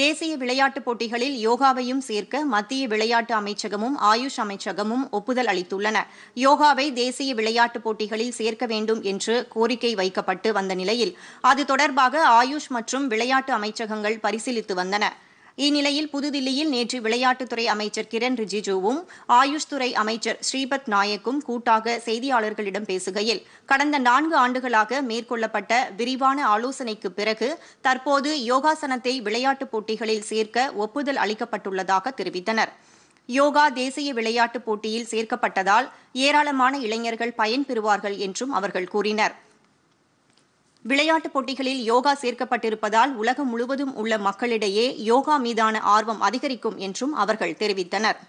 தேசிய விளையாட்டுப் போட்டிகளில் யோகாவையும் சேர்க்க மத்திய விளையாட்டு அமைச்சகமும் ஆயுஷ் அமைச்சகமும் ஒப்புதல் அளித்துள்ளன யோகாவை தேசிய விளையாட்டுப் போட்டிகளில் சேர்க்க வேண்டும் என்று கோரிக்கை வைக்கப்பட்டு வந்த நிலையில் அது தொடர்பாக ஆயுஷ் மற்றும் விளையாட்டு அமைச்சகங்கள் பரிசீலித்து வந்தன இந்நிலையில் புதுதில்லியில் நேற்று விளையாட்டுத்துறை அமைச்சர் கிரண் ரிஜிஜூவும் ஆயுஷ் துறை அமைச்சர் ஸ்ரீபத் நாயக்கும் கூட்டாக செய்தியாளர்களிடம் பேசுகையில் கடந்த நான்கு ஆண்டுகளாக மேற்கொள்ளப்பட்ட விரிவான ஆலோசனைக்கு பிறகு தற்போது யோகாசனத்தை விளையாட்டுப் போட்டிகளில் சேர்க்க ஒப்புதல் அளிக்கப்பட்டுள்ளதாக தெரிவித்தனர் யோகா தேசிய விளையாட்டுப் போட்டியில் சேர்க்கப்பட்டதால் ஏராளமான இளைஞர்கள் பயன்பெறுவார்கள் என்றும் அவர்கள் கூறினா் விளையாட்டுப் போட்டிகளில் யோகா சேர்க்கப்பட்டிருப்பதால் உலகம் முழுவதும் உள்ள மக்களிடையே யோகா மீதான ஆர்வம் அதிகரிக்கும் என்றும் அவர்கள் தெரிவித்தனர்